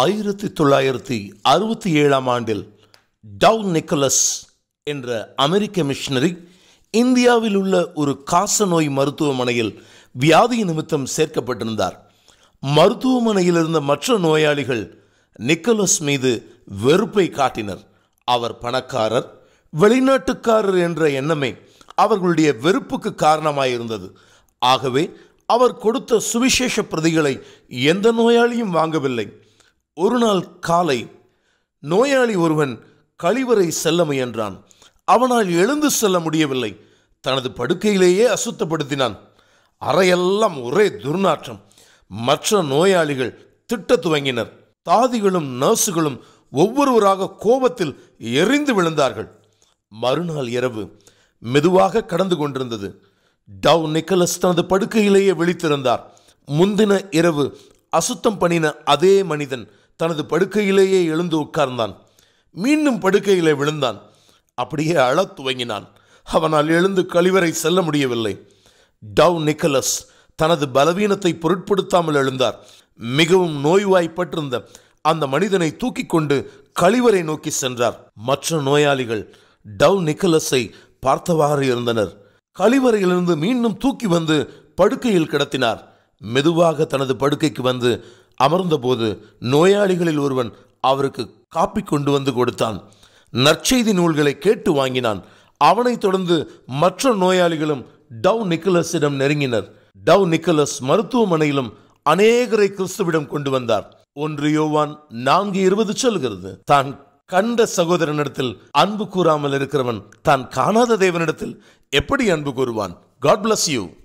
ஆயிரத்தி தொள்ளாயிரத்தி அறுபத்தி ஏழாம் ஆண்டில் டவ் நிக்கலஸ் என்ற அமெரிக்க மிஷனரி இந்தியாவில் உள்ள ஒரு காச நோய் மருத்துவமனையில் வியாதி நிமித்தம் சேர்க்கப்பட்டிருந்தார் மருத்துவமனையில் இருந்த மற்ற நோயாளிகள் நிக்கலஸ் மீது வெறுப்பை காட்டினர் அவர் பணக்காரர் வெளிநாட்டுக்காரர் என்ற எண்ணமே அவர்களுடைய வெறுப்புக்கு காரணமாயிருந்தது ஆகவே அவர் கொடுத்த சுவிசேஷ பிரதிகளை எந்த நோயாளியும் வாங்கவில்லை ஒரு நாள் காலை நோயாளி ஒருவன் கழிவறை செல்ல முயன்றான் அவனால் எழுந்து செல்ல முடியவில்லை தனது படுக்கையிலேயே அசுத்தப்படுத்தினான் அறையெல்லாம் ஒரே துர்நாற்றம் மற்ற நோயாளிகள் திட்ட துவங்கினர் தாதிகளும் நர்ஸுகளும் ஒவ்வொருவராக கோபத்தில் எரிந்து விழுந்தார்கள் மறுநாள் இரவு மெதுவாக கடந்து கொண்டிருந்தது டவ் நிக்கலஸ் தனது படுக்கையிலேயே விழித்திருந்தார் முந்தின இரவு அசுத்தம் பண்ணின அதே மனிதன் தனது படுக்கையிலேயே எழுந்து உட்கார்ந்தான் மீண்டும் படுக்கையிலே விழுந்தான் அப்படியே அழத் துவங்கினான் அவனால் எழுந்து கழிவறை செல்ல முடியவில்லை டவ் நிக்கலஸ் தனது பலவீனத்தை பொருட்படுத்தாமல் எழுந்தார் மிகவும் நோய்வாய்ப்பட்டிருந்த அந்த மனிதனை தூக்கி கொண்டு கழிவறை நோக்கி சென்றார் மற்ற நோயாளிகள் டவ் நிக்கலஸை பார்த்தவாறு இருந்தனர் கழிவறையிலிருந்து மீண்டும் தூக்கி வந்து படுக்கையில் கிடத்தினார் மெதுவாக தனது படுக்கைக்கு வந்து அமர்ந்தபோது நோயாளிகளில் ஒருவன் அவருக்கு காப்பி கொண்டு வந்து கொடுத்தான் நற்செய்தி நூல்களை கேட்டு வாங்கினான் அவனை தொடர்ந்து மற்ற நோயாளிகளும் டவ் நிக்கலஸிடம் நெருங்கினர் டவ் நிக்கலஸ் மருத்துவமனையிலும் அநேகரை கிறிஸ்துவிடம் கொண்டு வந்தார் ஒன்று யோவான் நான்கு இருபது சொல்கிறது தான் கண்ட சகோதரனிடத்தில் அன்பு கூறாமல் இருக்கிறவன் தான் காணாத தேவனிடத்தில் எப்படி அன்பு கூறுவான் காட் பிளஸ் யூ